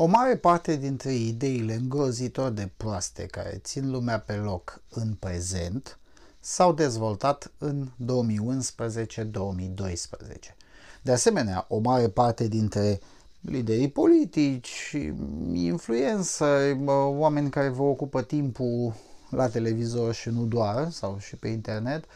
O mare parte dintre ideile îngrozitor de proaste care țin lumea pe loc în prezent s-au dezvoltat în 2011-2012. De asemenea, o mare parte dintre liderii politici, influențări, oameni care vă ocupă timpul la televizor și nu doar, sau și pe internet, uh,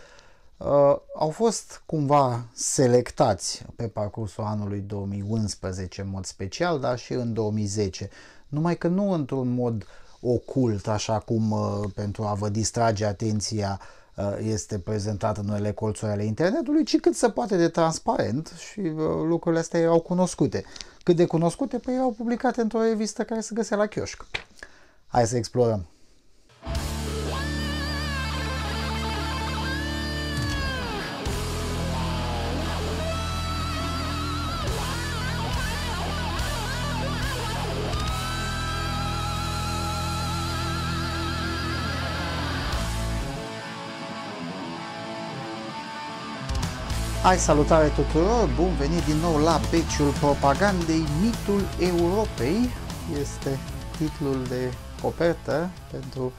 uh, au fost cumva selectați pe parcursul anului 2011 în mod special, dar și în 2010, numai că nu într-un mod ocult, așa cum uh, pentru a vă distrage atenția uh, este prezentat în unele colțuri ale internetului, ci cât se poate de transparent și uh, lucrurile astea erau cunoscute. Cât de cunoscute? Păi erau publicate într-o revistă care se găsea la chioșc. Hai să explorăm! Ai salutare tuturor, bun venit din nou la Beciul Propagandei, Mitul Europei, este titlul de copertă pentru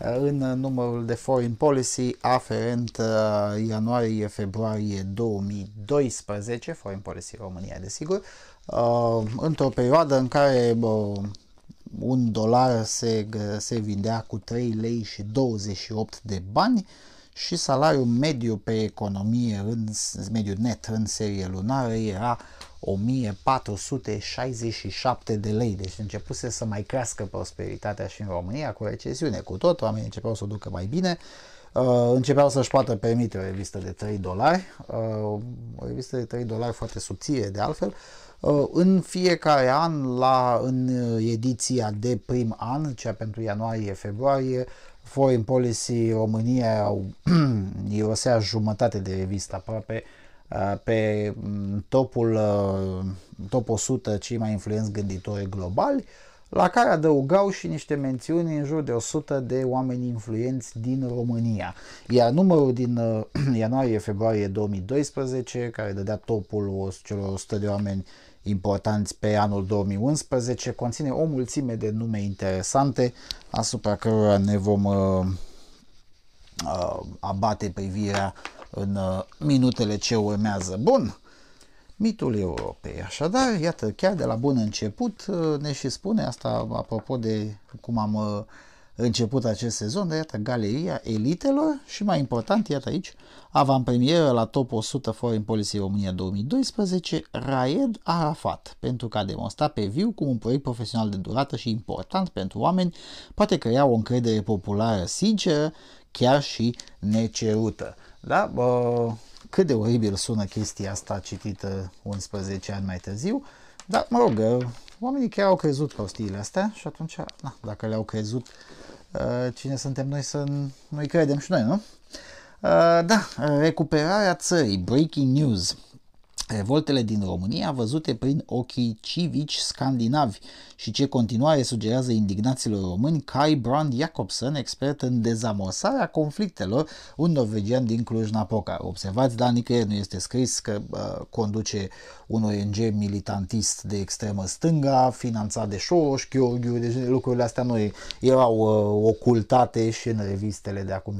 uh, în uh, numărul de Foreign Policy aferent uh, ianuarie-februarie 2012, Foreign Policy România, desigur, într-o perioadă în care un dolar se, se vindea cu 3 lei și 28 de bani, și salariul mediu pe economie în mediu net în serie lunară era 1467 de lei, deci începuse să mai crească prosperitatea și în România cu recesiune, cu tot, oamenii începeau să o ducă mai bine, uh, începeau să-și poată permite o revistă de 3 dolari, uh, o revistă de 3 dolari foarte subțire de altfel, uh, în fiecare an, la, în ediția de prim an, cea pentru ianuarie-februarie, Foreign Policy România au, irosea jumătate de revistă aproape pe mm, topul, top 100 cei mai influenți gânditori globali, la care adăugau și niște mențiuni în jur de 100 de oameni influenți din România. Iar numărul din ianuarie-februarie 2012, care dădea topul celor 100 de oameni importanți pe anul 2011, conține o mulțime de nume interesante asupra cărora ne vom uh, uh, abate privirea în uh, minutele ce urmează. Bun, mitul Europei. Așadar, iată, chiar de la bun început uh, ne și spune asta apropo de cum am uh, început acest sezon, dar iată galeria elitelor și mai important, iată aici, avantpremieră la top 100 Foreign Policy România 2012, Raed Arafat, pentru că a demonstrat pe viu cum un proiect profesional de durată și important pentru oameni poate crea o încredere populară sinceră, chiar și necerută. Da? Bă, cât de oribil sună chestia asta citită 11 ani mai târziu, dar mă rog, oamenii chiar au crezut prostiile astea și atunci, na, dacă le-au crezut, uh, cine suntem noi să nu-i credem și noi, nu? Uh, da, recuperarea țării, breaking news revoltele din România văzute prin ochii civici scandinavi și ce continuare sugerează indignațiilor români Kai Brand Jacobsen, expert în dezamorsarea conflictelor, un norvegian din Cluj-Napoca. Observați, dar nicăieri nu este scris că uh, conduce un ONG militantist de extremă stânga, finanțat de Soros, Gheorghiu, deci lucrurile astea nu erau uh, ocultate și în revistele de acum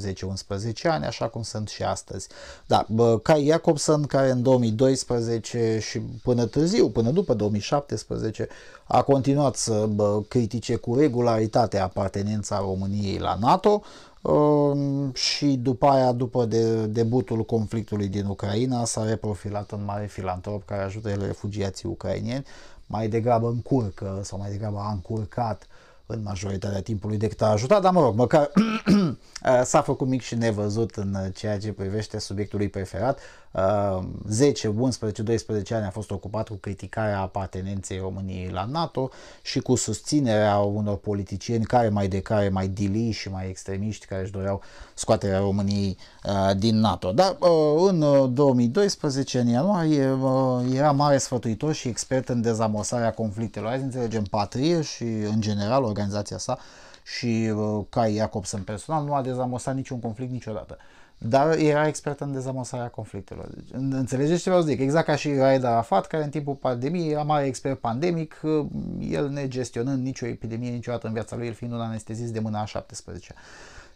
10-11 ani, așa cum sunt și astăzi. Da, uh, Kai Jacobsen, care în 2012 2016 și până târziu, până după 2017, a continuat să critique cu regularitate apartenența României la NATO um, și după aia, după de, debutul conflictului din Ucraina, s-a reprofilat în mare filantrop care ajută el refugiații ucrainieni, mai degrabă încurcă sau mai degrabă a încurcat în majoritatea timpului decât a ajutat, dar mă rog, măcar s-a făcut mic și nevăzut în ceea ce privește subiectul lui preferat, 10, 11, 12 ani a fost ocupat cu criticarea apartenenței României la NATO și cu susținerea unor politicieni care mai de care mai dili și mai extremiști care își doreau scoaterea României uh, din NATO. Dar uh, în 2012, uh, în ianuarie, era mare sfătuitor și expert în dezamorsarea conflictelor. Azi înțelegem patrie și, în general, organizația sa și Cai Iacobsen personal nu a dezamorsat niciun conflict niciodată dar era expert în dezamăsarea conflictelor. Deci, înțelegeți ce vreau să zic? Exact ca și Raed Arafat, care în timpul pandemiei era mare expert pandemic, el ne gestionând nicio epidemie niciodată în viața lui, el fiind un anestezist de mâna a 17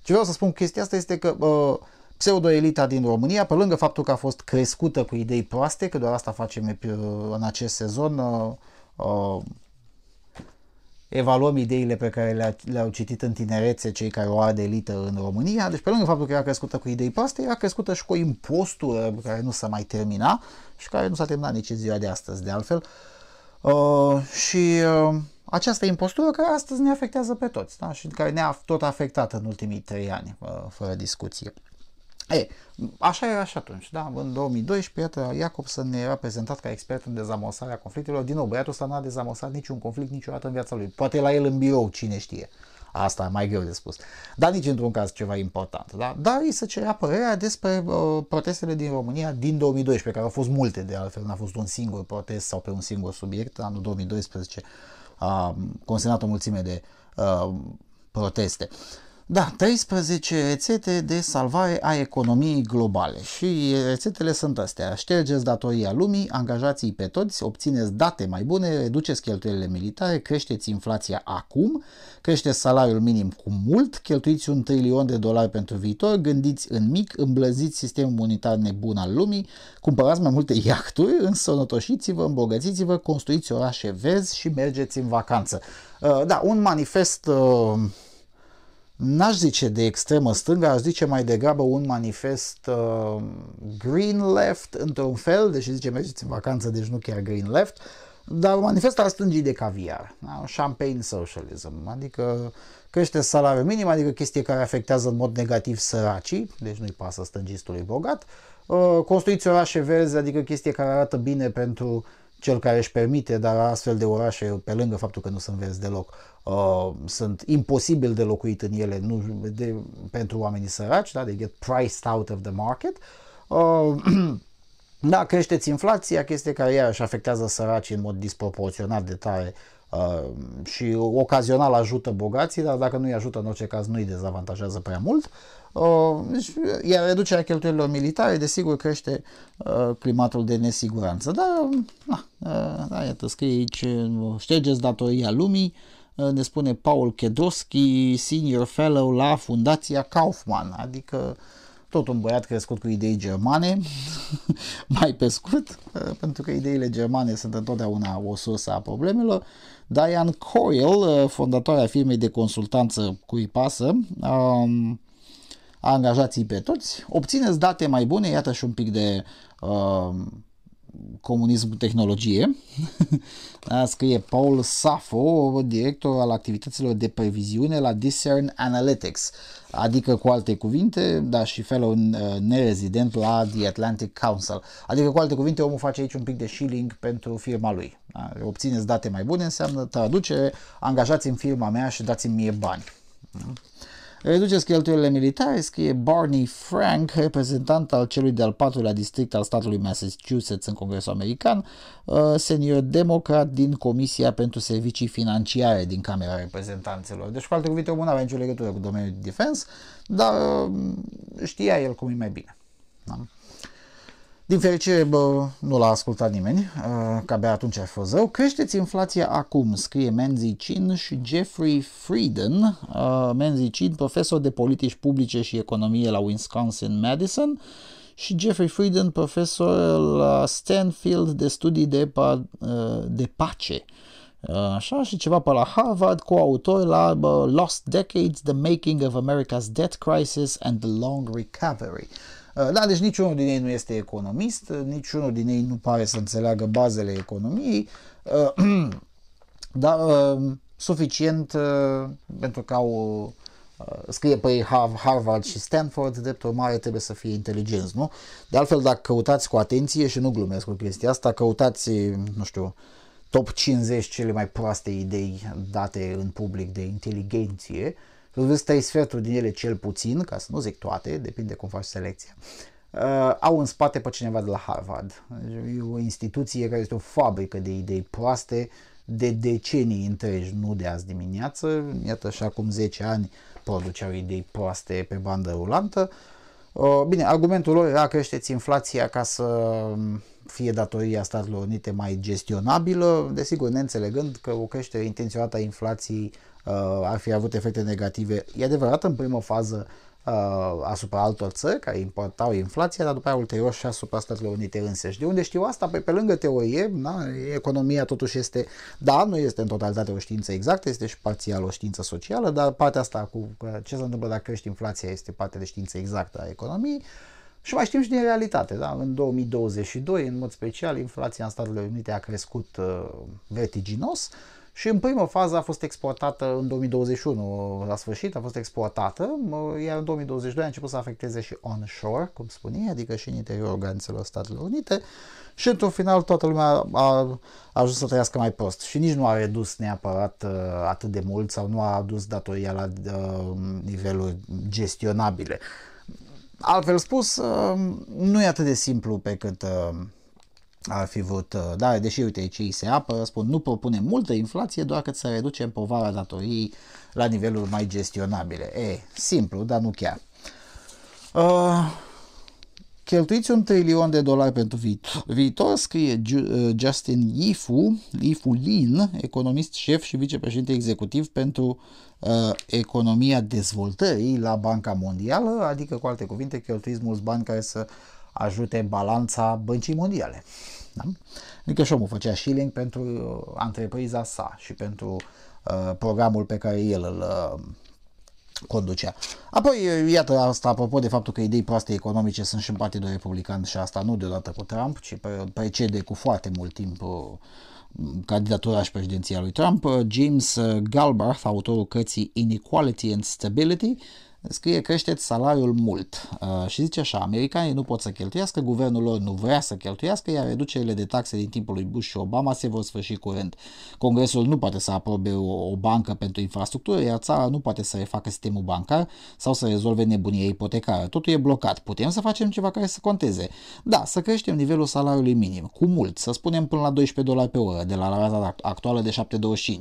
Ce vreau să spun chestia asta este că uh, pseudoelita din România, pe lângă faptul că a fost crescută cu idei proaste, că doar asta facem uh, în acest sezon, uh, uh, evaluăm ideile pe care le-a, le-au citit în tinerețe cei care o elită uh, în România. Deci pe lângă faptul că era crescută cu idei proaste, era crescută și cu o impostură care nu s-a mai termina și care nu s-a terminat nici în ziua de astăzi, de altfel. Uh, și uh, această impostură care astăzi ne afectează pe toți da? și care ne-a tot afectat în ultimii trei ani, uh, fără discuție. E, așa era și atunci, da? În 2012, iată, să ne era prezentat ca expert în dezamosarea conflictelor. Din nou, băiatul ăsta n-a dezamorsat niciun conflict niciodată în viața lui. Poate la el în birou, cine știe. Asta e mai greu de spus. Dar nici într-un caz ceva important. Da? Dar îi se cerea părerea despre uh, protestele din România din 2012, care au fost multe de altfel, n-a fost un singur protest sau pe un singur subiect. Anul 2012 a consemnat o mulțime de uh, proteste. Uh, da, 13 rețete de salvare a economiei globale și rețetele sunt astea. Ștergeți datoria lumii, angajați-i pe toți, obțineți date mai bune, reduceți cheltuielile militare, creșteți inflația acum, creșteți salariul minim cu mult, cheltuiți un trilion de dolari pentru viitor, gândiți în mic, îmblăziți sistemul monetar nebun al lumii, cumpărați mai multe iahturi, însănătoșiți-vă, îmbogățiți-vă, construiți orașe verzi și mergeți în vacanță. Uh, da, un manifest uh, n-aș zice de extremă stângă, aș zice mai degrabă un manifest uh, green left într-un fel, deși zice mergeți în vacanță, deci nu chiar green left, dar manifest al stângii de caviar, da? champagne socialism, adică crește salariul minim, adică chestie care afectează în mod negativ săracii, deci nu-i pasă stângistului bogat, uh, construiți orașe verzi, adică chestie care arată bine pentru uh, cel care își permite, dar astfel de orașe, pe lângă faptul că nu sunt verzi deloc, uh, sunt imposibil de locuit în ele nu, de, pentru oamenii săraci, da? they get priced out of the market. Uh, da, creșteți inflația, chestie care iarăși afectează săracii în mod disproporționat de tare uh, și ocazional ajută bogații, dar dacă nu-i ajută, în orice caz nu-i dezavantajează prea mult. Uh, deci, iar reducerea cheltuielilor militare, desigur, crește uh, climatul de nesiguranță. Dar, na, uh, da, iată, scrie aici, uh, ștergeți datoria lumii, ne spune Paul Kedoski, senior fellow la Fundația Kaufman, adică uh, tot un băiat crescut cu idei germane, mai pe scurt, uh, pentru că ideile germane sunt întotdeauna o sursă a problemelor. Diane Coyle, uh, fondatoarea firmei de consultanță cu pasă, um, a angajații pe toți, obțineți date mai bune, iată și un pic de um, comunism tehnologie, A scrie Paul Safo, director al activităților de previziune la Discern Analytics, adică cu alte cuvinte, dar și fellow uh, nerezident la The Atlantic Council. Adică cu alte cuvinte, omul face aici un pic de shilling pentru firma lui. Da, obțineți date mai bune înseamnă traducere, angajați în firma mea și dați-mi mie bani. Reduceți cheltuielile militare, scrie Barney Frank, reprezentant al celui de-al patrulea district al statului Massachusetts în Congresul American, uh, senior democrat din Comisia pentru Servicii Financiare din Camera Reprezentanților. Deci, cu alte cuvinte, omul nu avea nicio legătură cu domeniul de defense, dar uh, știa el cum e mai bine. Da? Din fericire, bă, nu l-a ascultat nimeni, uh, că abia atunci a fost rău. Creșteți inflația acum, scrie Menzi Chin și Jeffrey Frieden. Uh, Menzi Chin, profesor de politici publice și economie la Wisconsin-Madison și Jeffrey Frieden, profesor la Stanfield de studii de, pa, uh, de pace. Așa, și ceva pe la Harvard, coautor la Lost Decades, The Making of America's Debt Crisis and the Long Recovery. Uh, da, deci niciunul din ei nu este economist, uh, niciunul din ei nu pare să înțeleagă bazele economiei, uh, dar suficient pentru că au scrie pe Harvard și Stanford, drept urmare trebuie să fie inteligenți, nu? De altfel, dacă căutați cu atenție, și nu glumesc cu chestia asta, căutați, nu știu, top 50 cele mai proaste idei date în public de inteligenție, uh, vezi trei sferturi din ele cel puțin, ca să nu zic toate, depinde cum faci selecția, uh, au în spate pe cineva de la Harvard. E o instituție care este o fabrică de idei proaste de decenii întregi, nu de azi dimineață. Iată, așa cum 10 ani produceau idei proaste pe bandă rulantă. Uh, bine, argumentul lor era creșteți inflația ca să fie datoria Statelor Unite mai gestionabilă, desigur neînțelegând că o creștere intenționată a inflației uh, Uh, ar fi avut efecte negative, e adevărat, în primă fază uh, asupra altor țări care importau inflația, dar după aia ulterior și asupra Statelor Unite însăși. De unde știu asta? Pe, păi, pe lângă teorie, na, economia totuși este, da, nu este în totalitate o știință exactă, este și parțial o știință socială, dar partea asta cu uh, ce se întâmplă dacă crește inflația este parte de știință exactă a economiei. Și mai știm și din realitate, da? În 2022, în mod special, inflația în Statele Unite a crescut uh, vertiginos. Uh, și în primă fază a fost exploatată în 2021, la sfârșit a fost exploatată, iar în 2022 a început să afecteze și onshore, cum spune, adică și în interiorul granițelor Statelor Unite și într-un final toată lumea a, a ajuns să trăiască mai prost și nici nu a redus neapărat uh, atât de mult sau nu a adus datoria la uh, niveluri gestionabile. Altfel spus, uh, nu e atât de simplu pe cât uh, ar fi vrut, uh, da, deși uite cei se apără, spun nu propune multă inflație, doar că să reducem povara datoriei la niveluri mai gestionabile. E, simplu, dar nu chiar. Uh, cheltuiți un trilion de dolari pentru viitor, viitor scrie uh, Justin Yifu, Yifu Lin, economist șef și vicepreședinte executiv pentru uh, economia dezvoltării la Banca Mondială, adică cu alte cuvinte cheltuiți mulți bani care să ajute balanța băncii mondiale. Da? Adică și omul făcea shilling pentru întrepriza uh, sa și pentru uh, programul pe care el îl uh, conducea. Apoi, uh, iată asta, apropo de faptul că idei proaste economice sunt și în Partidul Republican și asta nu deodată cu Trump, ci precede cu foarte mult timp uh, candidatura și președinția lui Trump, uh, James Galbraith, autorul cărții Inequality and Stability, scrie creșteți salariul mult uh, și zice așa, americanii nu pot să cheltuiască, guvernul lor nu vrea să cheltuiască, iar reducerile de taxe din timpul lui Bush și Obama se vor sfârși curând. Congresul nu poate să aprobe o, o bancă pentru infrastructură, iar țara nu poate să refacă sistemul bancar sau să rezolve nebunia ipotecară. Totul e blocat. Putem să facem ceva care să conteze. Da, să creștem nivelul salariului minim, cu mult, să spunem până la 12 dolari pe oră, de la rata actuală de 7,25.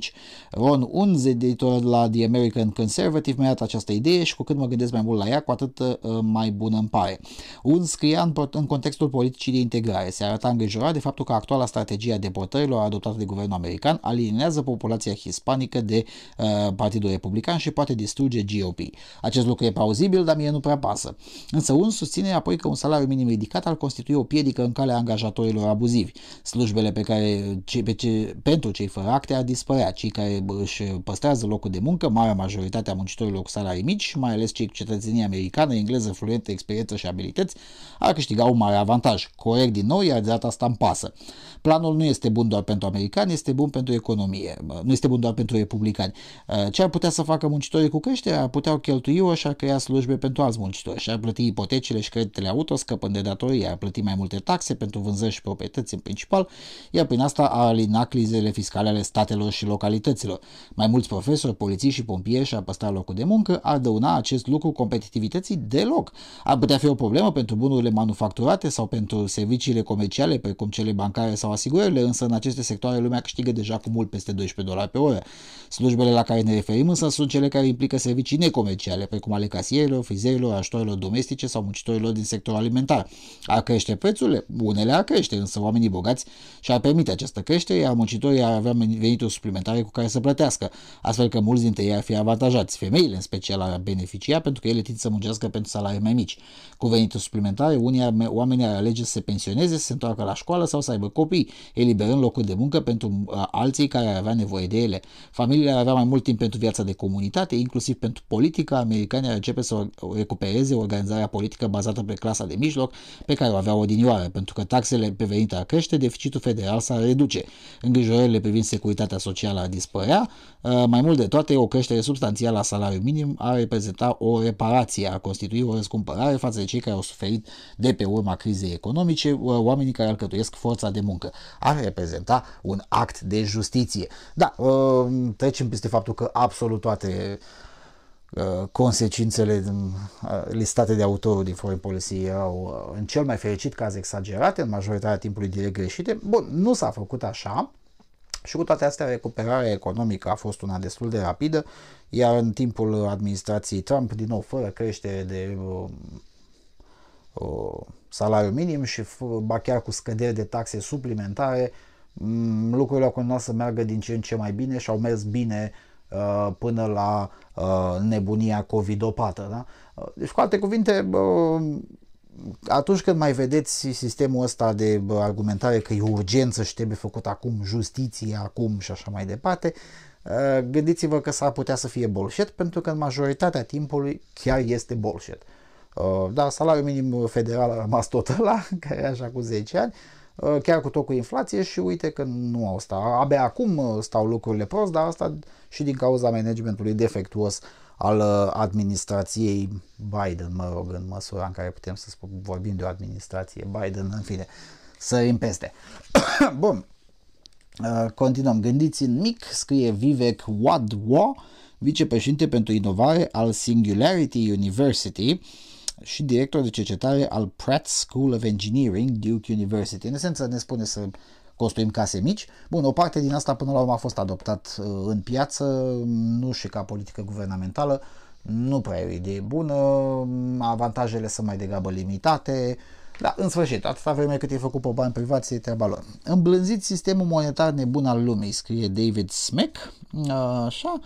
Ron Unz, editor la The American Conservative, mi-a dat această idee și cu cât cât mă gândesc mai mult la ea, cu atât uh, mai bună îmi pare. Un scria în, în contextul politicii de integrare. Se arăta îngrijorat de faptul că actuala strategie a deportărilor adoptată de guvernul american alinează populația hispanică de uh, Partidul Republican și poate distruge GOP. Acest lucru e plauzibil, dar mie nu prea pasă. Însă un susține apoi că un salariu minim ridicat ar constitui o piedică în calea angajatorilor abuzivi. Slujbele pe care ce, pe ce, pentru cei fără acte ar dispărea. Cei care își păstrează locul de muncă, marea majoritate a muncitorilor cu salarii mici, mai ales cei cu cetățenie americană, engleză fluentă, experiență și abilități, ar câștiga un mare avantaj. Corect din nou, iar de data asta îmi pasă. Planul nu este bun doar pentru americani, este bun pentru economie, nu este bun doar pentru republicani. Uh, ce ar putea să facă muncitorii cu creștere? Ar putea cheltui-o și ar crea slujbe pentru alți muncitori și ar plăti ipotecile și creditele auto, scăpând de datorii, ar plăti mai multe taxe pentru vânzări și proprietăți în principal, iar prin asta ar alina crizele fiscale ale statelor și localităților. Mai mulți profesori, polițiști și pompieri și-ar păstra locul de muncă, ar dăuna acest lucru competitivității deloc. Ar putea fi o problemă pentru bunurile manufacturate sau pentru serviciile comerciale, precum cele bancare sau asigurările, însă în aceste sectoare lumea câștigă deja cu mult peste 12 dolari pe oră. Slujbele la care ne referim însă sunt cele care implică servicii necomerciale, precum ale casierilor, frizerilor, ajutorilor domestice sau muncitorilor din sectorul alimentar. Ar crește prețurile? Unele ar crește, însă oamenii bogați și-ar permite această creștere, iar muncitorii ar avea venituri suplimentare cu care să plătească, astfel că mulți dintre ei ar fi avantajați. Femeile, în special, ar beneficia beneficia pentru că ele tind să muncească pentru salarii mai mici. Cu venituri suplimentare, unii oamenii ar alege să se pensioneze, să se întoarcă la școală sau să aibă copii, eliberând locuri de muncă pentru alții care ar avea nevoie de ele. Familiile ar avea mai mult timp pentru viața de comunitate, inclusiv pentru politică, americanii ar începe să recupereze organizarea politică bazată pe clasa de mijloc pe care o aveau odinioară, pentru că taxele pe venit ar crește, deficitul federal s-ar reduce. Îngrijorările privind securitatea socială ar dispărea, mai mult de toate, o creștere substanțială a salariului minim ar reprezenta reprezenta o reparație, a constitui o răscumpărare față de cei care au suferit de pe urma crizei economice, oamenii care alcătuiesc forța de muncă. Ar reprezenta un act de justiție. Da, ă, trecem peste faptul că absolut toate ă, consecințele ă, listate de autorul din Foreign Policy erau în cel mai fericit caz exagerate, în majoritatea timpului direct greșite. Bun, nu s-a făcut așa, și cu toate astea, recuperarea economică a fost una destul de rapidă, iar în timpul administrației Trump, din nou, fără creștere de uh, uh, salariu minim și ba chiar cu scăderi de taxe suplimentare, um, lucrurile au continuat să meargă din ce în ce mai bine și au mers bine uh, până la uh, nebunia COVID-opată. Da? Uh, deci, cu alte cuvinte, uh, atunci când mai vedeți sistemul ăsta de argumentare că e urgență și trebuie făcut acum justiție, acum și așa mai departe, ă, gândiți-vă că s-ar putea să fie bullshit, pentru că în majoritatea timpului chiar este bullshit. Ă, da, salariul minim federal a rămas tot ăla, care e așa cu 10 ani, ă, chiar cu tot cu inflație și uite că nu asta. Abia acum stau lucrurile prost, dar asta și din cauza managementului defectuos al uh, administrației Biden, mă rog, în măsura în care putem să spun, vorbim de o administrație Biden, în fine, sărim peste. Bun, uh, continuăm. Gândiți în mic, scrie Vivek Wadwa, vicepreședinte pentru inovare al Singularity University și director de cercetare al Pratt School of Engineering, Duke University. În esență ne spune să construim case mici. Bun, o parte din asta până la urmă a fost adoptat uh, în piață, nu și ca politică guvernamentală, nu prea e o idee bună, avantajele sunt mai degrabă limitate, dar în sfârșit, atâta vreme cât e făcut pe bani privați, e treaba lor. Îmblânzit sistemul monetar nebun al lumii, scrie David Smek, așa,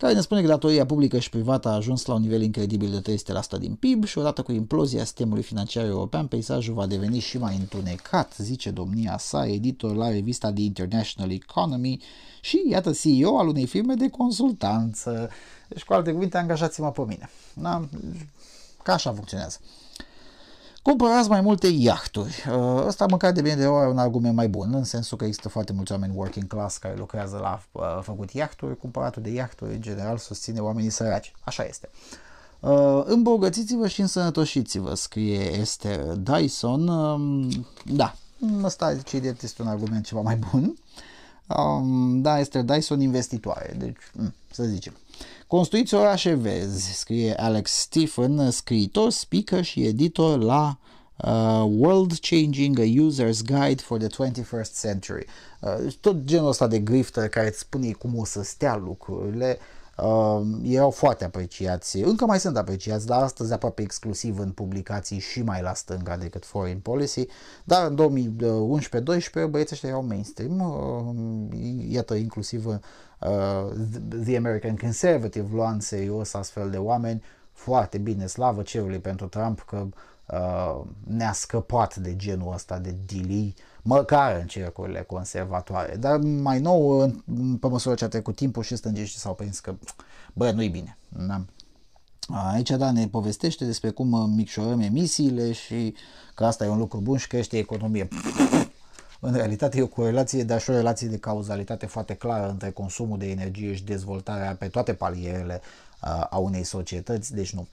care ne spune că datoria publică și privată a ajuns la un nivel incredibil de 300% din PIB și odată cu implozia sistemului financiar european, peisajul va deveni și mai întunecat, zice domnia sa, editor la revista The International Economy și, iată, CEO al unei firme de consultanță. Deci, cu alte cuvinte, angajați-mă pe mine. Da? Ca așa funcționează. Uh, Cumpărați mai multe iahturi. Uh, ăsta măcar de bine de ori un argument mai bun, în sensul că există foarte mulți oameni working class care lucrează la uh, făcut iahturi. Cumpăratul de iahturi, în general, susține oamenii săraci. Așa este. Uh, îmbogățiți-vă și însănătoșiți-vă, scrie este Dyson. Uh, da, ăsta ce e este un argument ceva mai bun. Um, da, este Dyson investitoare, deci, mm, să zicem. Construiți orașe verzi, scrie Alex Stephen, scriitor, speaker și editor la uh, World Changing a User's Guide for the 21st Century. Uh, tot genul ăsta de grifter care îți spune cum o să stea lucrurile, uh, erau foarte apreciați, încă mai sunt apreciați, dar astăzi aproape exclusiv în publicații și mai la stânga decât Foreign Policy, dar în 2011 2012 uh, băieții ăștia erau mainstream, uh, iată inclusiv uh, Uh, The American Conservative luan serios astfel de oameni, foarte bine, slavă cerului pentru Trump că uh, ne-a scăpat de genul ăsta de dilii, măcar în cercurile conservatoare. Dar mai nou, pe măsură ce a trecut timpul și stângești s-au prins că, bă, nu-i bine. Da. Aici, da, ne povestește despre cum micșorăm emisiile și că asta e un lucru bun și crește economie. În realitate e o corelație, dar și o relație de cauzalitate foarte clară între consumul de energie și dezvoltarea pe toate palierele uh, a unei societăți, deci nu.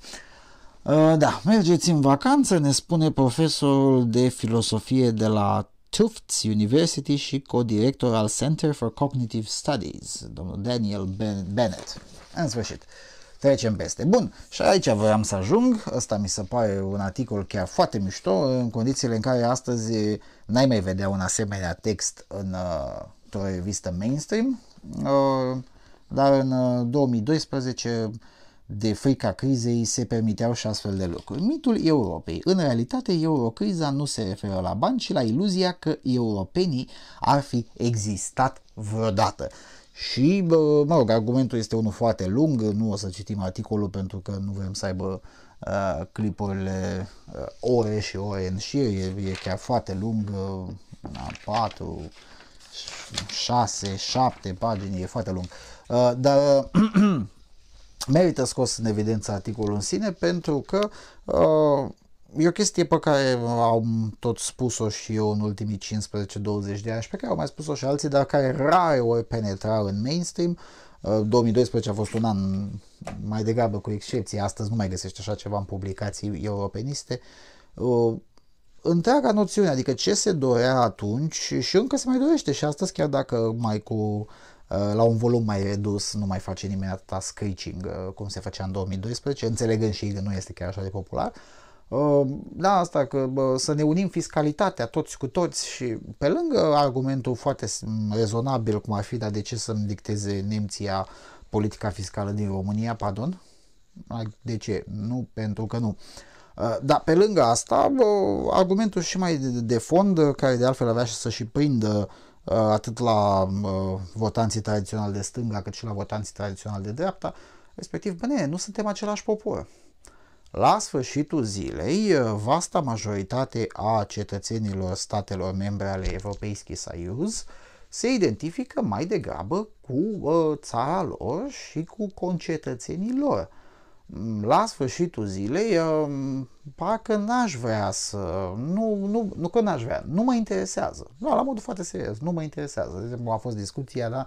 Uh, da, mergeți în vacanță, ne spune profesorul de filosofie de la Tufts University și co-director al Center for Cognitive Studies, domnul Daniel Bennett. În sfârșit, trecem peste. Bun, și aici vreau să ajung, ăsta mi se pare un articol chiar foarte mișto, în condițiile în care astăzi n-ai mai vedea un asemenea text în, uh, într-o revistă mainstream, uh, dar în 2012 uh, de frica crizei se permiteau și astfel de lucruri. Mitul Europei. În realitate, eurocriza nu se referă la bani, ci la iluzia că europenii ar fi existat vreodată. Și, mă rog, argumentul este unul foarte lung, nu o să citim articolul pentru că nu vrem să aibă uh, Uh, clipurile uh, ore și ore în șir, e, e chiar foarte lung, uh, 4, 6, 7 pagini, e foarte lung. Uh, dar uh, merită scos în evidență articolul în sine pentru că uh, e o chestie pe care am tot spus-o și eu în ultimii 15-20 de ani și pe care au mai spus-o și alții, dar care rare ori penetra în mainstream. Uh, 2012 uh, a fost un an mai degrabă cu excepție, astăzi nu mai găsești așa ceva în publicații europeniste, uh, întreaga noțiune, adică ce se dorea atunci și încă se mai dorește și astăzi, chiar dacă mai cu uh, la un volum mai redus nu mai face nimeni atâta screeching cum se făcea în 2012, înțelegând și că nu este chiar așa de popular, da, asta că să ne unim fiscalitatea toți cu toți și pe lângă argumentul foarte rezonabil cum ar fi, dar de ce să-mi dicteze Nemția politica fiscală din România, pardon? De ce? Nu, pentru că nu. Uh, dar pe lângă asta, argumentul și mai de fond, uh, care de altfel avea și să și prindă atât la votanții tradiționali de stânga, cât și la votanții tradiționali de dreapta, respectiv, bine, nu suntem același popor. La sfârșitul zilei, vasta majoritate a cetățenilor statelor membre ale Europeiski Saiuz se identifică mai degrabă cu uh, țara lor și cu concetățenii lor. La sfârșitul zilei, um, parcă n-aș vrea să... Nu, nu, nu că n-aș vrea, nu mă interesează. Nu da, la modul foarte serios, nu mă interesează. De deci, exemplu, a fost discuția, da,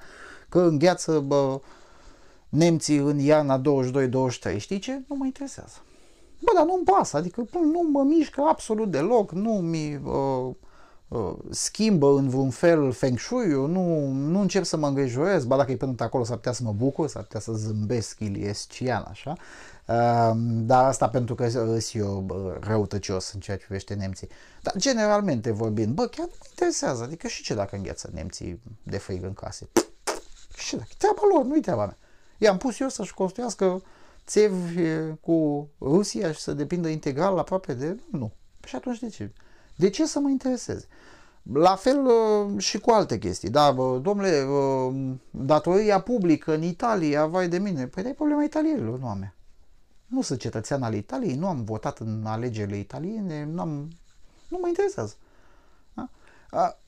că îngheață bă, nemții în iarna 22-23, știi ce? Nu mă interesează. Bă, dar nu-mi pasă, adică nu mă mișcă absolut deloc, nu mi uh, uh, schimbă în vreun fel feng shui nu, nu încep să mă îngrijoresc, ba dacă e până acolo s-ar putea să mă bucur, s-ar putea să zâmbesc iliescian, așa, uh, dar asta pentru că uh, sunt eu răutăcios în ceea ce privește nemții. Dar generalmente vorbind, bă, chiar nu mă interesează, adică și ce dacă îngheață nemții de frig în case? Și ce dacă? Treaba lor, nu-i treaba mea. I-am pus eu să-și construiască uh, țevi cu Rusia și să depindă integral aproape de... Nu. Și atunci de ce? De ce să mă intereseze? La fel și cu alte chestii. Da, domnule, datoria publică în Italia, vai de mine. Păi da, problema italienilor, nu a mea. Nu sunt cetățean al Italiei, nu am votat în alegerile italiene, nu, am, nu mă interesează. Da?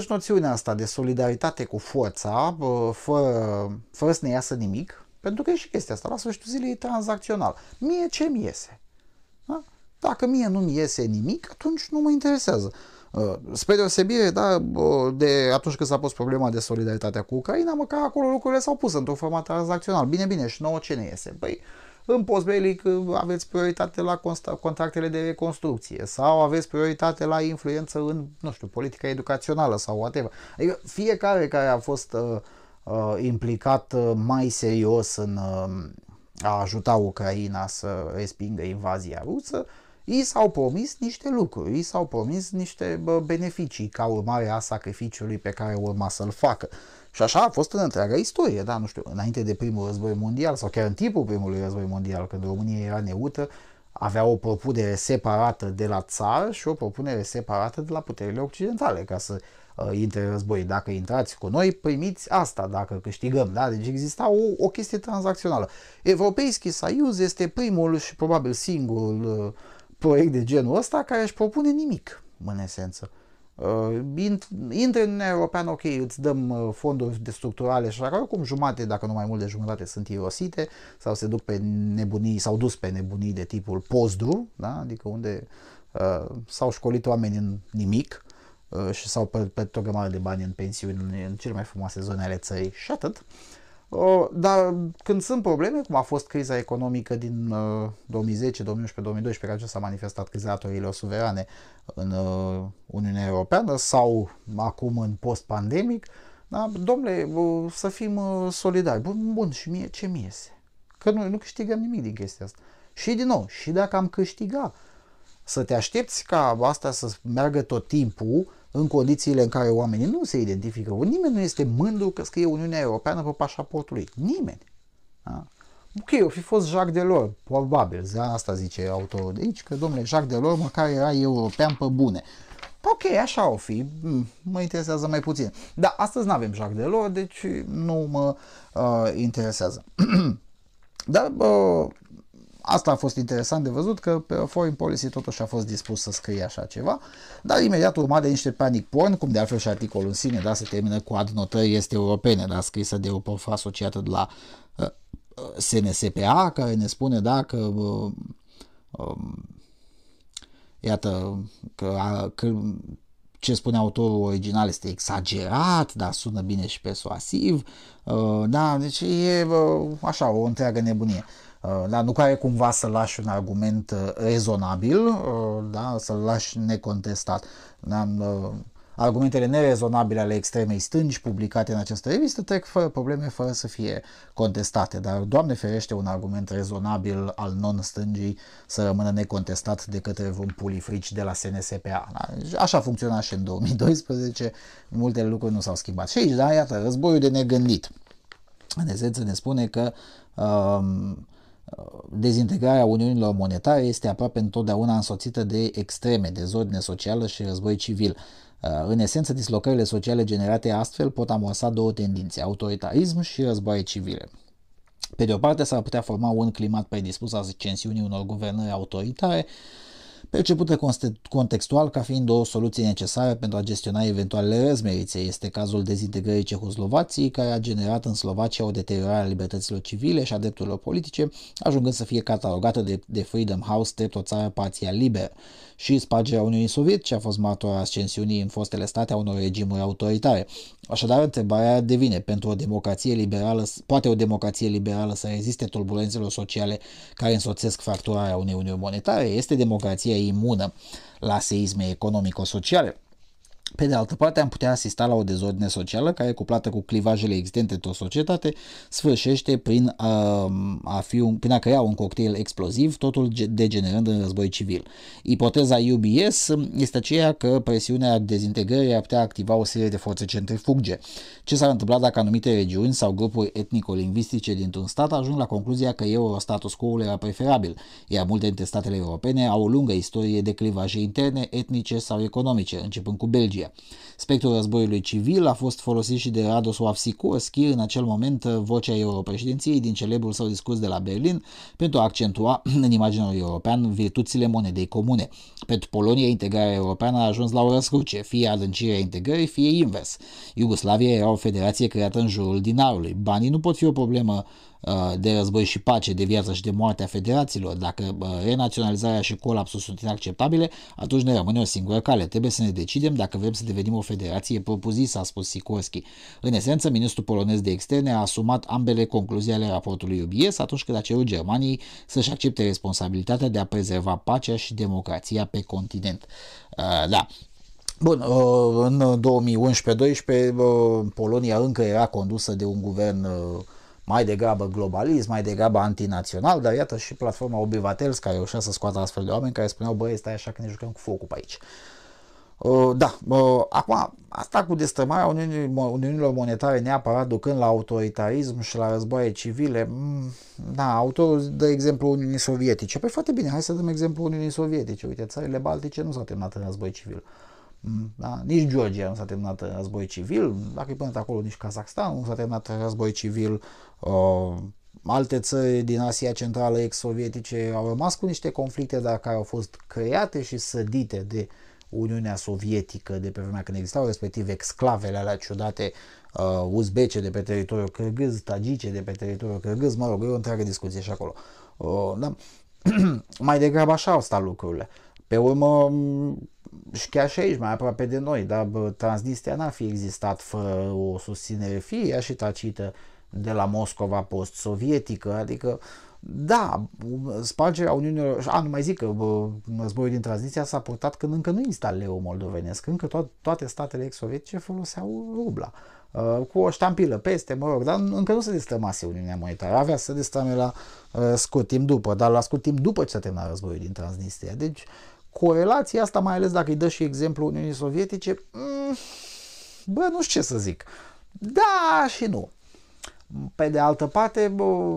și noțiunea asta de solidaritate cu forța, fără, fără să ne iasă nimic, pentru că e și chestia asta. La sfârșitul zilei e tranzacțional. Mie ce mi iese? Da? Dacă mie nu-mi iese nimic, atunci nu mă interesează. Uh, spre deosebire, da, uh, de atunci când s-a pus problema de solidaritatea cu Ucraina, măcar acolo lucrurile s-au pus într-o format tranzacțional. Bine, bine, și nouă ce ne iese? Păi, în postbelic uh, aveți prioritate la contractele de reconstrucție sau aveți prioritate la influență în, nu știu, politica educațională sau whatever. Adică fiecare care a fost uh, Uh, implicat uh, mai serios în uh, a ajuta Ucraina să respingă invazia rusă, i s-au promis niște lucruri, i s-au promis niște beneficii ca urmare a sacrificiului pe care urma să-l facă. Și așa a fost în întreaga istorie, da, nu știu, înainte de primul război mondial sau chiar în timpul primului război mondial, când România era neută, avea o propunere separată de la țar și o propunere separată de la puterile occidentale, ca să Uh, intre război. Dacă intrați cu noi, primiți asta dacă câștigăm. Da? Deci exista o, o chestie tranzacțională. Europeiski Saiuz este primul și probabil singurul uh, proiect de genul ăsta care își propune nimic, în esență. Uh, intre în European, ok, îți dăm fonduri de structurale și așa, oricum jumate, dacă nu mai mult de jumătate, sunt irosite sau se duc pe nebunii, sau dus pe nebunii de tipul postru, da? adică unde uh, s-au școlit oameni în nimic Uh, și s-au plătit o grămadă de bani în pensiuni în cele mai frumoase zone ale țării și atât. Uh, dar când sunt probleme, cum a fost criza economică din 2010, 2011, 2012, care s-a manifestat criza datoriilor suverane în uh, Uniunea Europeană sau acum în post-pandemic, da, domnule, să fim solidari. Bun, bun, și mie ce mi iese? Că noi nu câștigăm nimic din chestia asta. Și din nou, și dacă am câștigat, să te aștepți ca asta să meargă tot timpul, în condițiile în care oamenii nu se identifică. Nimeni nu este mândru că scrie Uniunea Europeană pe pașaportul lui. Nimeni. Da? Ok, o fi fost Jacques Delors, probabil, de asta zice autorul de aici, că domnule, Jacques Delors măcar era european pe bune. Ok, așa o fi, hmm, mă interesează mai puțin. Dar astăzi nu avem Jacques Delors, deci nu mă uh, interesează. Dar uh, Asta a fost interesant de văzut că pe Foreign Policy totuși a fost dispus să scrie așa ceva, dar imediat urma de niște panic porn, cum de altfel și articolul în sine, da, se termină cu adnotări este europene, da, scrisă de o prof asociată de la uh, uh SNSPA, care ne spune, da, că uh, um, iată, că, a, că ce spune autorul original este exagerat, dar sună bine și persuasiv, uh, da, deci e uh, așa, o întreagă nebunie. Uh, Uh, da, nu care cumva să lași un argument uh, rezonabil, uh, da, să-l lași necontestat. Da, argumentele nerezonabile ale extremei stângi publicate în această revistă trec fără probleme, fără să fie contestate, dar Doamne ferește un argument rezonabil al non-stângii să rămână necontestat de către vreun pulifrici de la SNSPA. Da? Așa funcționa și în 2012, multe lucruri nu s-au schimbat. Și aici, da, iată, războiul de negândit. În esență ne spune că um, Dezintegrarea Uniunilor Monetare este aproape întotdeauna însoțită de extreme, dezordine socială și război civil. Uh, în esență, dislocările sociale generate astfel pot amorsa două tendințe, autoritarism și războaie civile. Pe de o parte, s-ar putea forma un climat predispus ascensiunii unor guvernări autoritare, percepută contextual ca fiind o soluție necesară pentru a gestiona eventualele răzmerițe. Este cazul dezintegrării Cehoslovației, care a generat în Slovacia o deteriorare a libertăților civile și a drepturilor politice, ajungând să fie catalogată de, de Freedom House drept o țară parțial liberă și spargerea Uniunii Sovietice a fost martora ascensiunii în fostele state a unor regimuri autoritare. Așadar, întrebarea devine, pentru o democrație liberală, poate o democrație liberală să reziste turbulențelor sociale care însoțesc fracturarea unei uniuni monetare? Este democrația imună la seisme economico-sociale? Pe de altă parte, am putea asista la o dezordine socială care, cuplată cu clivajele existente într-o societate, sfârșește prin a, um, a, fi un, prin a crea un cocktail exploziv, totul degenerând în război civil. Ipoteza UBS este aceea că presiunea dezintegrării ar putea activa o serie de forțe centrifuge. Ce s-ar întâmpla dacă anumite regiuni sau grupuri etnico-lingvistice dintr-un stat ajung la concluzia că eurostatus quo era preferabil, iar multe dintre statele europene au o lungă istorie de clivaje interne, etnice sau economice, începând cu Belgia Georgia. Spectrul războiului civil a fost folosit și de Radoslav Sikorski, în acel moment uh, vocea europreședinției din celebrul său discurs de la Berlin, pentru a accentua în imaginea european virtuțile monedei comune. Pentru Polonia, integrarea europeană a ajuns la o răscruce, fie adâncirea integrării, fie invers. Iugoslavia era o federație creată în jurul dinarului. Banii nu pot fi o problemă Uh, de război și pace, de viață și de moarte a federațiilor, dacă uh, renaționalizarea și colapsul sunt inacceptabile, atunci ne rămâne o singură cale. Trebuie să ne decidem dacă vrem să devenim o federație propuzisă, a spus Sikorski. În esență, ministrul polonez de externe a asumat ambele concluzii ale raportului UBS atunci când a cerut Germaniei să-și accepte responsabilitatea de a prezerva pacea și democrația pe continent. Uh, da, Bun, în 2011 2012 Polonia încă era condusă de un guvern mai degrabă globalist, mai degrabă antinațional, dar iată și platforma Obivatels care reușea să scoată astfel de oameni care spuneau, băi, stai așa că ne jucăm cu focul pe aici. Uh, da, uh, acum asta cu destrămarea Uniunii, Uniunilor Monetare neapărat ducând la autoritarism și la războaie civile, mm, da, autorul dă exemplu Uniunii Sovietice. Păi foarte bine, hai să dăm exemplu Uniunii Sovietice. Uite, țările Baltice nu s-au terminat în război civil. Uh, Mm, da? Nici Georgia nu s-a terminat uh, război civil, dacă îi puneți acolo nici Kazakhstan nu s-a terminat război civil, uh, alte țări din Asia Centrală ex-sovietice au rămas cu niște conflicte, dar care au fost create și sădite de Uniunea Sovietică de pe vremea când existau, respectiv exclavele alea ciudate uh, uzbece de pe teritoriul cârgâz, tagice de pe teritoriul cârgâz, mă rog, e o întreagă discuție și acolo. Uh, da? Mai degrabă așa au stat lucrurile. Pe urmă, mm, și chiar și aici, mai aproape de noi, dar bă, Transnistria n-ar fi existat fără o susținere, fie ea și tacită, de la Moscova post-sovietică, adică da, um, spargerea Uniunii Europene, a, nu mai zic că bă, războiul din Transnistria s-a purtat când încă nu insta leu moldovenesc, încă to- toate statele ex-sovietice foloseau rubla uh, cu o ștampilă peste, mă rog, dar încă nu se destrămase Uniunea Monetară, avea să destrame la uh, scurt timp după, dar la scurt timp după ce s-a terminat războiul din Transnistria, deci uh, corelația asta, mai ales dacă îi dă și exemplu Uniunii Sovietice, mm, bă, nu știu ce să zic. Da și nu. Pe de altă parte,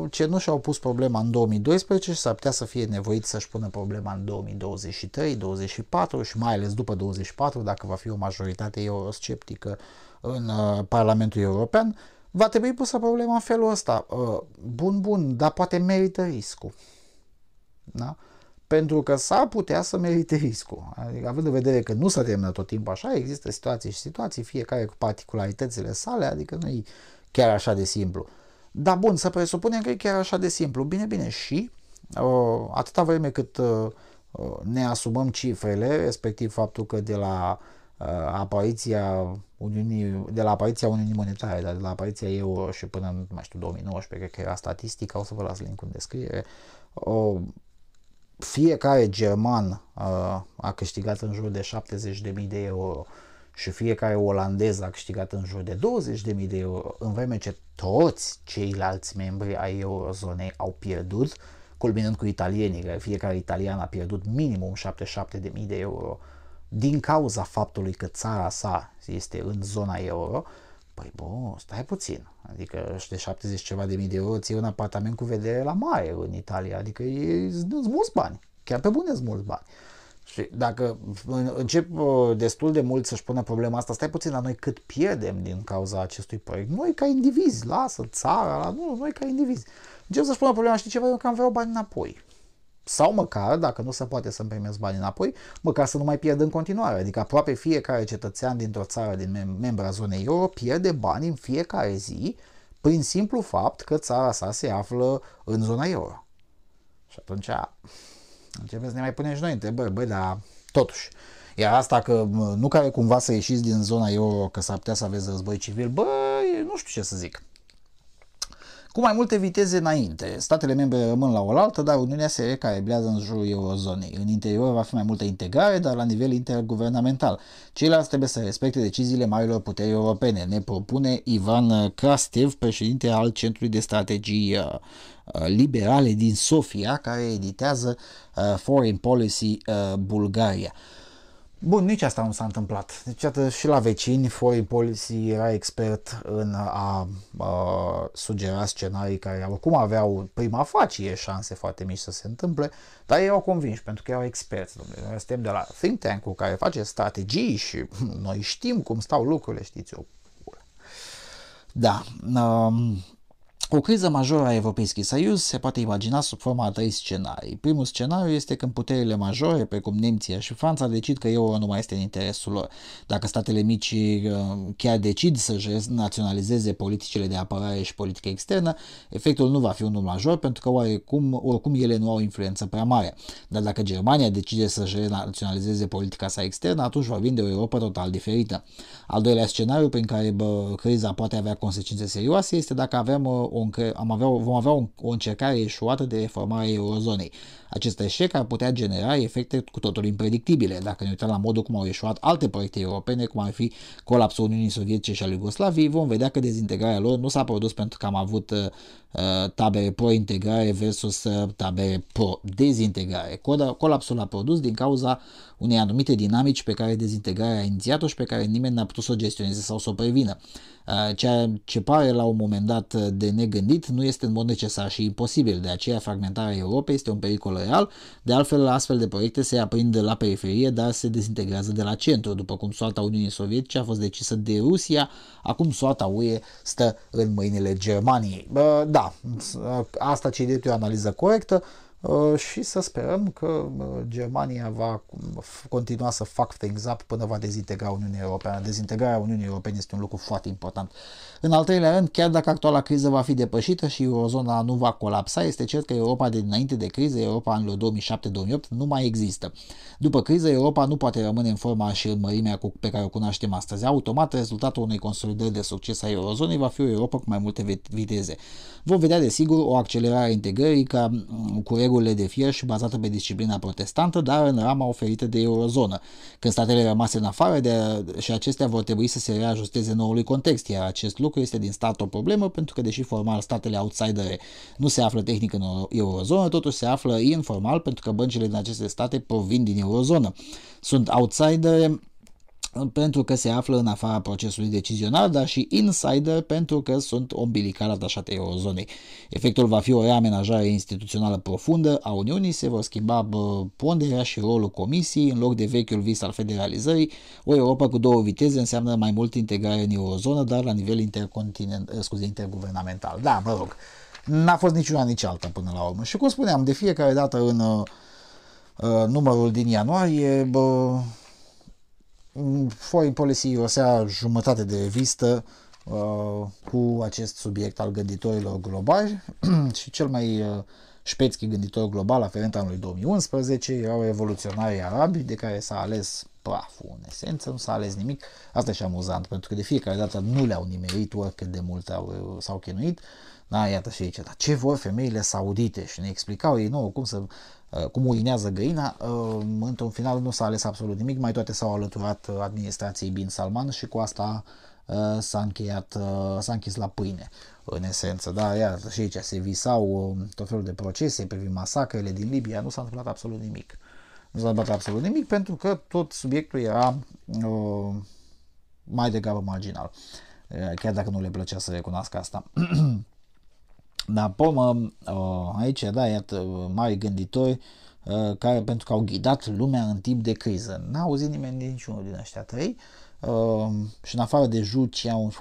ce nu și-au pus problema în 2012 și s-ar putea să fie nevoit să-și pună problema în 2023, 2024 și mai ales după 2024, dacă va fi o majoritate eurosceptică în uh, Parlamentul European, va trebui pusă problema în felul ăsta. Uh, bun, bun, dar poate merită riscul. Da? pentru că s-ar putea să merite riscul. Adică, având în vedere că nu s-a terminat tot timpul așa, există situații și situații, fiecare cu particularitățile sale, adică nu e chiar așa de simplu. Dar bun, să presupunem că e chiar așa de simplu. Bine, bine, și uh, atâta vreme cât uh, uh ne asumăm cifrele, respectiv faptul că de la uh, apariția Uniunii, de la apariția Uniunii Monetare, dar de la apariția euro și până în, mai știu, 2019, cred că era statistica, o să vă las link în descriere, uh, fiecare german uh, a câștigat în jur de 70.000 de euro și fiecare olandez a câștigat în jur de 20.000 de euro, în vreme ce toți ceilalți membri ai eurozonei au pierdut, culminând cu italienii, că fiecare italian a pierdut minimum 77.000 de euro din cauza faptului că țara sa este în zona euro, uh, Păi bun, stai puțin. Adică și de 70 ceva de mii de euro ții un apartament cu vedere la mare în Italia. Adică e, îți mulți bani. Chiar pe bune sunt mulți bani. Și dacă încep uh, destul de mult să-și pună problema asta, stai puțin la noi cât pierdem din cauza acestui proiect. Noi ca indivizi, lasă țara, la... nu, noi ca indivizi. Încep să-și pună problema, știi ceva, eu că am vreau bani înapoi sau măcar, dacă nu se poate să-mi primesc bani înapoi, măcar să nu mai pierd în continuare. Adică aproape fiecare cetățean dintr-o țară din mem- membra zonei euro pierde bani în fiecare zi prin simplu fapt că țara sa se află în zona euro. Și atunci începem să ne mai punem și noi întrebări, băi, dar totuși, iar asta că nu care cumva să ieșiți din zona euro, că s-ar putea să aveți război civil, băi, nu știu ce să zic cu mai multe viteze înainte. Statele membre rămân la oaltă, dar Uniunea se recalibrează în jurul eurozonei. În interior va fi mai multă integrare, dar la nivel interguvernamental. Ceilalți trebuie să respecte deciziile marilor puteri europene, ne propune Ivan Krastev, președinte al Centrului de Strategii uh, uh, Liberale din Sofia, care editează uh, Foreign Policy Bulgaria. Bun, nici asta nu s-a întâmplat. Deci, atât și la vecini, Foreign Policy era expert în a, a sugera scenarii care oricum aveau prima facie șanse foarte mici să se întâmple, dar ei au convins pentru că erau experți. Noi suntem de la think tank care face strategii și noi știm cum stau lucrurile, știți, o... Da. Um, o criză majoră a Europeiului Soiuz se poate imagina sub forma a trei scenarii. Primul scenariu este când puterile majore, precum Nemția și Franța, decid că euro nu mai este în interesul lor. Dacă statele mici uh, chiar decid să naționalizeze politicile de apărare și politică externă, efectul nu va fi unul major pentru că oarecum, oricum ele nu au influență prea mare. Dar dacă Germania decide să naționalizeze politica sa externă, atunci vorbim de o Europa total diferită. Al doilea scenariu prin care bă, criza poate avea consecințe serioase este dacă avem uh, o încă, am avea, vom avea o, o încercare eșuată de reformare a eurozonei. Acest eșec ar putea genera efecte cu totul impredictibile, dacă ne uităm la modul cum au eșuat alte proiecte europene, cum ar fi colapsul Uniunii Sovietice și al Iugoslaviei, vom vedea că dezintegrarea lor nu s-a produs pentru că am avut uh, uh tabere pro-integrare versus uh, tabere pro-dezintegrare. Colapsul a produs din cauza unei anumite dinamici pe care dezintegrarea a inițiat-o și pe care nimeni n-a putut să o gestioneze sau să o prevină ceea ce pare la un moment dat uh, de negândit nu este în mod necesar și imposibil, de aceea fragmentarea Europei este un pericol real, de altfel astfel de proiecte se aprind la periferie, dar se dezintegrează de la centru, după cum soarta Uniunii Sovietice a fost decisă de Rusia, acum soarta UE stă în mâinile Germaniei. Da, uh, asta ce e o analiză corectă, Uh, și să sperăm că uh, Germania va continua să fac things up până va dezintegra Uniunea Europeană. Dezintegrarea Uniunii Europene este un lucru foarte important. În al treilea rând, chiar dacă actuala criză va fi depășită și eurozona nu va colapsa, este cert că Europa de dinainte de criză, Europa anilor 2007-2008, nu mai există. După criză, Europa nu poate rămâne în forma și în mărimea cu, pe care o cunoaștem astăzi. Automat, rezultatul unei consolidări de succes a eurozonei va fi o Europa cu mai multe viteze. Vom vedea, desigur, o accelerare a integrării ca mm, cu regulile de fier și bazată pe disciplina protestantă, dar în rama oferită de eurozonă, când statele rămase în afară de, și acestea vor trebui să se reajusteze noului context, iar acest lucru este din stat o problemă, pentru că, deși formal statele outsidere nu se află tehnic în eurozonă, totuși se află informal, pentru că băncile din aceste state provin din Europa eurozonă. Sunt outsider pentru că se află în afara procesului decizional, dar și insider pentru că sunt umbilical atașate eurozonei. Efectul va fi o reamenajare instituțională profundă a Uniunii, se vor schimba ponderea și rolul Comisiei în loc de vechiul vis al federalizării. O Europa cu două viteze înseamnă mai mult integrare în eurozonă, dar la nivel intercontinent, eh, scuze, interguvernamental. Da, mă rog, n-a fost niciuna nici alta până la urmă. Și cum spuneam, de fiecare dată în uh, Uh, numărul din ianuarie, bă, Foreign Policy osea jumătate de revistă uh, cu acest subiect al gânditorilor globali și cel mai uh, șpețchi gânditor global aferent anului 2011 erau revoluționarii arabi de care s-a ales praful în esență, nu s-a ales nimic. Asta e și amuzant, pentru că de fiecare dată nu le-au nimerit oricât de mult au, uh, s-au chinuit. Da, iată și aici, dar ce vor femeile saudite? Și ne explicau ei nou cum să Uh, cum uinează găina, uh, într-un final nu s-a ales absolut nimic, mai toate s-au alăturat uh, administrației Bin Salman și cu asta s-a încheiat, s-a închis la pâine, în esență. Da, iar și aici se visau um, tot felul de procese privind masacrele din Libia, nu s-a întâmplat absolut nimic. Nu s-a întâmplat absolut nimic pentru că tot subiectul era mai degrabă marginal, chiar dacă nu le plăcea să recunoască asta. Dar pomă, aici, da, iată, mari gânditori care, pentru că au ghidat lumea în timp de criză. N-a auzit nimeni de niciunul din ăștia trei. Uh, și în afară de Zhu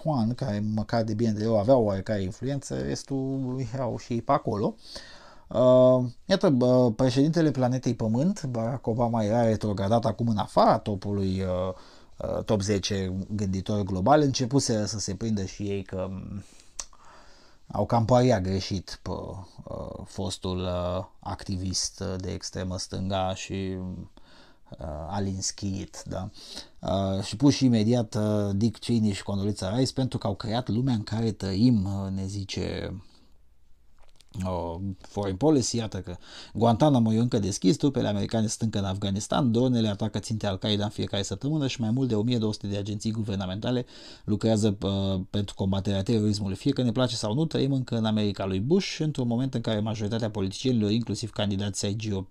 Huan, care măcar de bine de rău avea oarecare influență, restul erau și pe acolo. Uh, iată, uh, președintele planetei Pământ, Barack Obama era retrogradat acum în afara topului uh, top 10 gânditori global, începuse să se prindă și ei că au cam paria greșit pe uh, fostul uh, activist de extremă stânga și uh, Alin da? Uh, și pus și imediat uh, Dick Cheney și Condoleezza Rice pentru că au creat lumea în care trăim, uh, ne zice o foreign policy, iată că Guantanamo e încă deschis, trupele americane sunt încă în Afganistan, dronele atacă ținte Al-Qaeda în fiecare săptămână și mai mult de 1200 de agenții guvernamentale lucrează uh, pentru combaterea terorismului. Fie că ne place sau nu, trăim încă în America lui Bush, într-un moment în care majoritatea politicienilor, inclusiv candidații ai GOP,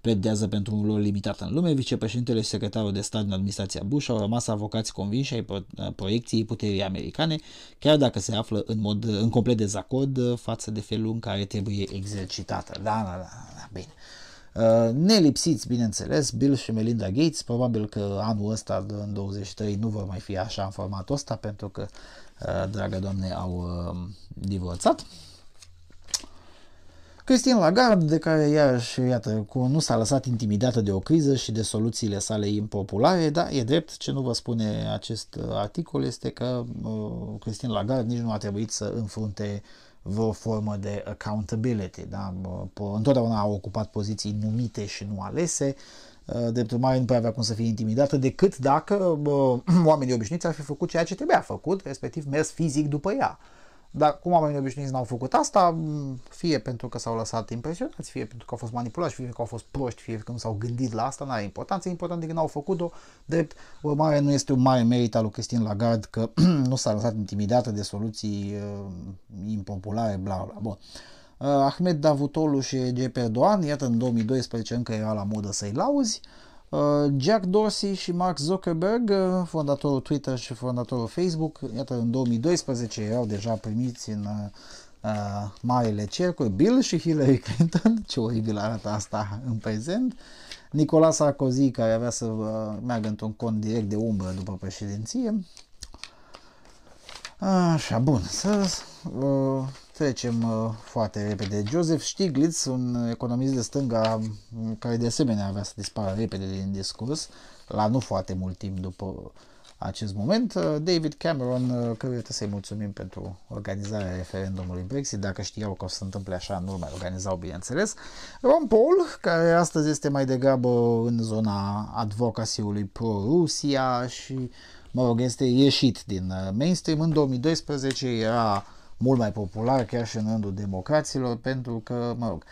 pledează pentru un rol limitat în lume, vicepreședintele și secretarul de stat din administrația Bush au rămas avocați convinși ai pro- uh, proiecției puterii americane, chiar dacă se află în mod în complet dezacord uh, față de felul în care care trebuie exercitată. Da, da, da, da bine. Uh, nelipsiți, bineînțeles, Bill și Melinda Gates, probabil că anul ăsta, în 23, nu vor mai fi așa în formatul ăsta, pentru că, uh, dragă doamne, au uh, divorțat. Christine Lagarde, de care iarăși, iată, cu, nu s-a lăsat intimidată de o criză și de soluțiile sale impopulare, dar e drept, ce nu vă spune acest articol este că uh, Christine Lagarde nici nu a trebuit să înfrunte vreo formă de accountability. Da? Întotdeauna au ocupat poziții numite și nu alese, ă, drept urmare nu prea avea cum să fie intimidată, decât dacă oamenii obișnuiți ar fi făcut ceea ce trebuia făcut, respectiv mers fizic după ea. Dar cum oamenii obișnuiți n-au făcut asta, fie pentru că s-au lăsat impresionați, fie pentru că au fost manipulați, fie că au fost proști, fie că nu s-au gândit la asta, n-are importanță, important că n-au făcut-o. Drept urmare, nu este un mare merit al lui Cristin Lagarde că nu s-a lăsat intimidată de soluții uh, impopulare, bla bla. bla. Uh, Ahmed Davutoglu și G. Perdoan, iată în 2012 încă era la modă să-i lauzi. Uh, Uh, Jack Dorsey și Mark Zuckerberg, uh, fondatorul Twitter și fondatorul Facebook, iată, în 2012 erau deja primiți în uh, uh marile cercuri, Bill și Hillary Clinton, ce oribil arată asta în prezent, Nicolas Sarkozy, care avea să meargă într-un cont direct de umbră după președinție. Așa, bun, să uh, Trecem uh, foarte repede. Joseph Stiglitz, un economist de stânga mm, care de asemenea avea să dispară repede din discurs, la nu foarte mult timp după acest moment. Uh, David Cameron, cred uh, că să-i mulțumim pentru organizarea referendumului Brexit. Dacă știau că o să se întâmple așa, nu mai organizau, bineînțeles. Ron Paul, care astăzi este mai degrabă în zona advocacy-ului pro-Rusia și, mă rog, este ieșit din mainstream. În 2012 era mult mai popular chiar și în rândul democraților, pentru că, mă rog,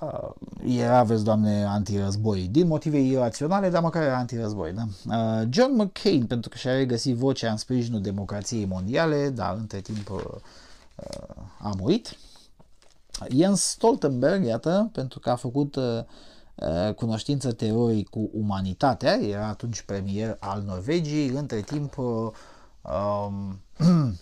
uh, era, vezi, doamne, antirăzboi, din motive iraționale, dar măcar era antirăzboi, da? Uh, John McCain, pentru că și-a regăsit vocea în sprijinul democrației mondiale, dar între timp uh, a murit. Jens Stoltenberg, iată, pentru că a făcut cunoștință teorii cu umanitatea, era atunci premier al Norvegiei, între timp um,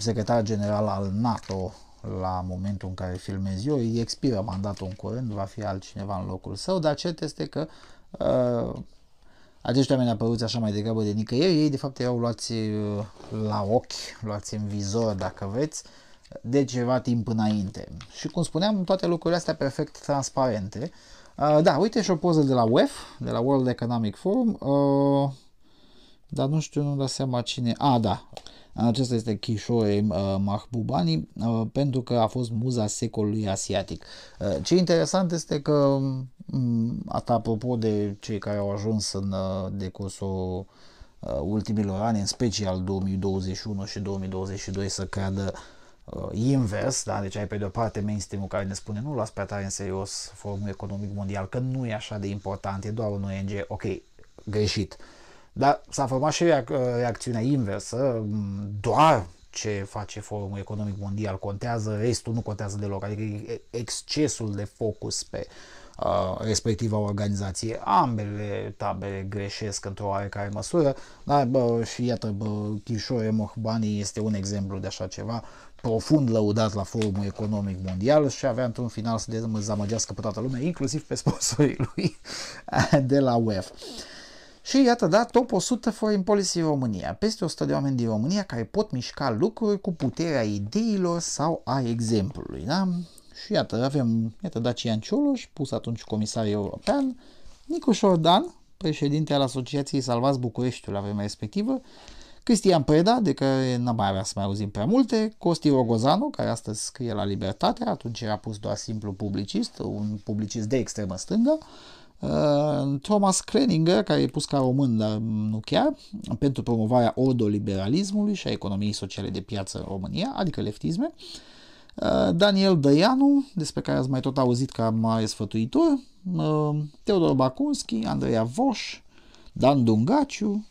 secretar general al NATO la momentul în care filmez eu, îi expiră mandatul în curând, va fi altcineva în locul său, dar cert este că uh, acești oameni apăruți așa mai degrabă de nicăieri, ei de fapt erau luați uh, la ochi, luați în vizor dacă vreți, de ceva timp înainte. Și cum spuneam, toate lucrurile astea perfect transparente. Uh, da, uite și o poză de la UEF, de la World Economic Forum, uh, dar nu știu, nu-mi dau seama cine... A, ah, da, acesta este Kishoe uh, Mahbubani uh, pentru că a fost muza secolului asiatic. Uh, ce interesant este că, mm, asta apropo de cei care au ajuns în decursul ultimilor ani, în special 2021 și 2022, să creadă invers, da? deci ai pe de-o parte mainstream-ul care ne spune nu luați prea tare în serios Forumul Economic Mondial, că nu e așa de important, e doar un ONG, ok, greșit. Uh, dar s-a format și reacțiunea inversă, doar ce face Forumul Economic Mondial contează, restul nu contează deloc, adică excesul de focus pe respectiva organizație. Ambele tabere greșesc într-o oarecare măsură, dar bă, și iată, bă, Chișore Mohbani este un exemplu de așa ceva, profund lăudat la Forumul Economic Mondial și avea într-un final să dezamăgească pe toată lumea, inclusiv pe sponsorii lui de la UEF. Și iată, da, top 100 Foreign Policy România. Peste 100 de oameni din România care pot mișca lucruri cu puterea ideilor sau a exemplului, da? Și iată, avem, iată, Dacian Cioloș, pus atunci comisar european, Nicu Șordan, președinte al Asociației Salvați Bucureștiul la vremea respectivă, Cristian Preda, de care n-am mai avea să mai auzim prea multe, Costi Rogozanu, care astăzi scrie la Libertate, atunci era pus doar simplu publicist, un publicist de extremă stângă, Uh, Thomas Kreninger, care e pus ca român, dar nu chiar, pentru promovarea ordoliberalismului și a economiei sociale de piață în România, adică leftisme. Uh, Daniel Dăianu, despre care ați mai tot auzit ca mare sfătuitor, uh, Teodor Bakunski, Andreea Voș, Dan Dungaciu,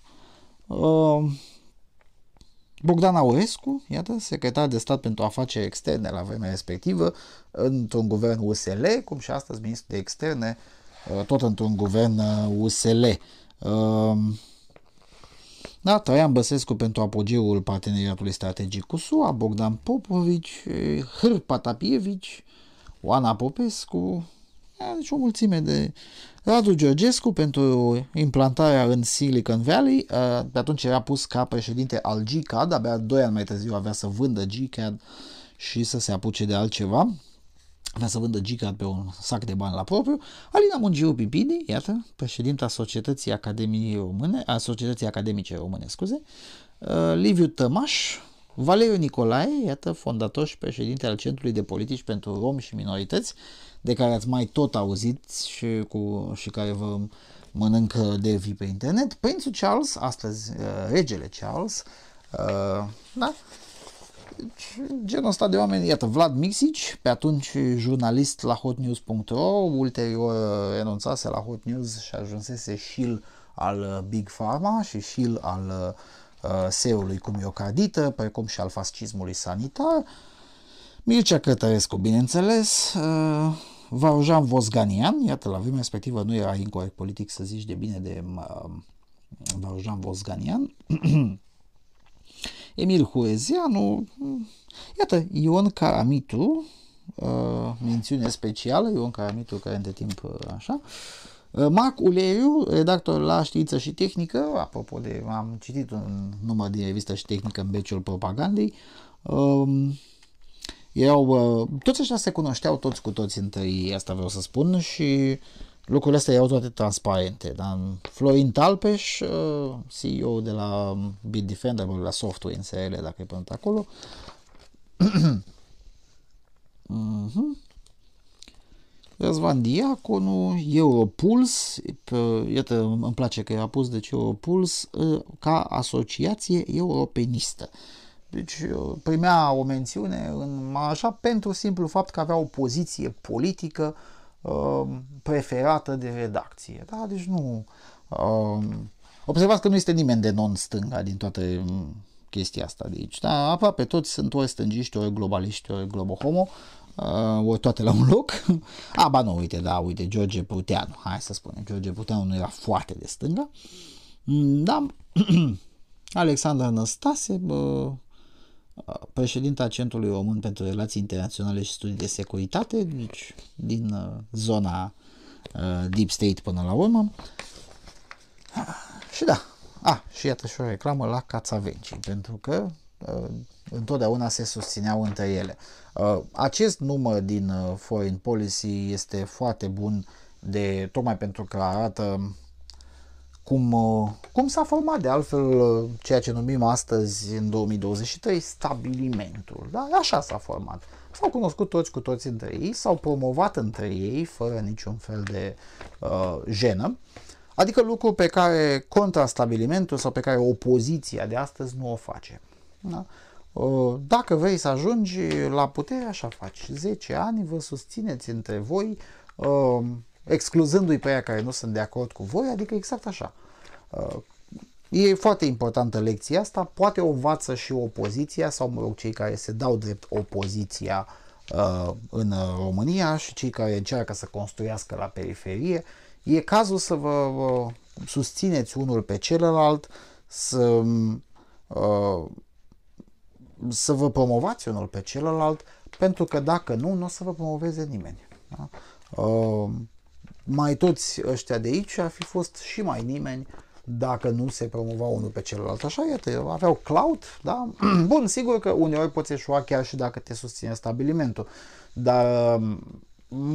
Bogdan Aurescu, iată, secretar de stat pentru afaceri externe la vremea respectivă, într-un guvern USL, cum și astăzi ministru de externe uh, Uh, tot într-un guvern USL. Uh, uh, da, Traian Băsescu pentru apogeul parteneriatului strategic cu SUA, Bogdan Popovici, Hr. Patapievici, Oana Popescu, deci o mulțime de... Radu Georgescu pentru implantarea în Silicon Valley, pe atunci era pus ca președinte al GCAD, abia doi ani mai târziu avea să vândă GCAD și să se apuce de altceva vrea să vândă gica pe un sac de bani la propriu, Alina Mungiu Pipini, iată, președinta Societății Academiei Române, a Societății Academice Române, scuze, uh, Liviu Tămaș, Valeriu Nicolae, iată, fondator și președinte al Centrului de Politici pentru Romi și Minorități, de care ați mai tot auzit și, cu, și care vă mănâncă vii pe internet, Prințul Charles, astăzi uh, regele Charles, uh, da, deci, genul ăsta de oameni, iată, Vlad Mixici, pe atunci jurnalist la hotnews.ro, ulterior renunțase uh, la Hot News și ajunsese și al uh, Big Pharma și și al uh, SEO-ului cu miocardită, precum și al fascismului sanitar. Mircea Cătărescu, bineînțeles, Varujan Vosganian, iată, la vremea respectivă nu era incorrect politic să zici de bine de Varujan Vosganian, Emil Huezianu, iată, Ion Caramitu, uh, mențiune specială, Ion Caramitu care între timp uh, așa, uh, Mac Uleiu, redactor la Știință și Tehnică, apropo de, am citit un număr din revista și tehnică în beciul propagandei, um, erau, toți ăștia se cunoșteau toți cu toți ei, asta vreau să spun, și lucrurile astea erau toate transparente. Dar Florin Talpeș, uh, CEO de la Bitdefender, la Software în SRL, dacă e până acolo, mhm. Răzvan Diaconu, Europuls, iată, îmi place că a pus deci Europuls uh, ca asociație europenistă. Deci uh, primea o mențiune în așa pentru simplu fapt că avea o poziție politică uh, Um, preferată de redacție. Da? Deci nu... Um, observați că nu este nimeni de non-stânga din toată um, chestia asta de aici. Da? Aproape toți sunt ori stângiști, ori globaliști, ori globohomo, uh, ori toate la un loc. A, ba nu, uite, da, uite, George Puteanu, hai să spunem, George Puteanu nu era foarte de stânga, mm, dar Alexandra Năstase, bă, președinta Centrului Român pentru Relații Internaționale și Studii de Securitate, deci din uh, zona uh, Deep State până la urmă. Ah, și da, a, ah, și iată și o reclamă la Cațavenci, pentru că uh, întotdeauna se susțineau între ele. Acest număr din Foreign Policy este foarte bun de tocmai pentru că arată cum, uh, cum s-a format de altfel uh, ceea ce numim astăzi, în 2023, stabilimentul. Da? Așa s-a format. S-au cunoscut toți cu toți între ei, s-au promovat între ei fără niciun fel de uh, jenă. Adică lucru pe care contrastabilimentul sau pe care opoziția de astăzi nu o face. Da? Uh, dacă vrei să ajungi la putere, așa faci. 10 ani vă susțineți între voi excluzându-i pe aia care nu sunt de acord cu voi, adică exact așa. Uh, e foarte importantă lecția asta, poate o învață și opoziția sau, mă rog, cei care se dau drept opoziția uh, în uh, România și cei care încearcă să construiască la periferie. E cazul să vă susțineți unul pe celălalt, să, să vă promovați unul pe celălalt, pentru că dacă nu, nu o să vă promoveze nimeni. Da? mai toți ăștia de aici ar fi fost și mai nimeni dacă nu se promova unul pe celălalt. Așa, iată, aveau cloud da? Bun, sigur că uneori poți eșua chiar și dacă te susține stabilimentul, dar mm,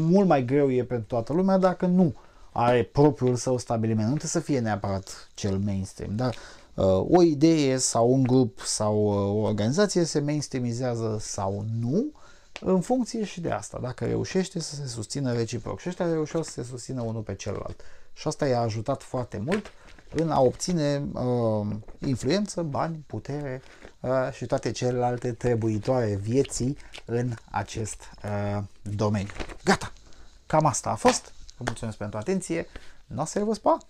mult mai greu e pentru toată lumea dacă nu are propriul său stabiliment. Nu trebuie să fie neapărat cel mainstream, dar uh, o idee sau un grup sau uh, o organizație se mainstreamizează sau nu, uh, în funcție și de asta, dacă reușește să se susțină reciproc. Și ăștia reușeau să se susțină unul pe celălalt. Și asta i-a ajutat foarte mult în a obține uh, influență, bani, putere uh, și toate celelalte trebuitoare vieții în acest uh, domeniu. Gata! Cam asta a fost. Vă mulțumesc pentru atenție. Nu o să vă spa!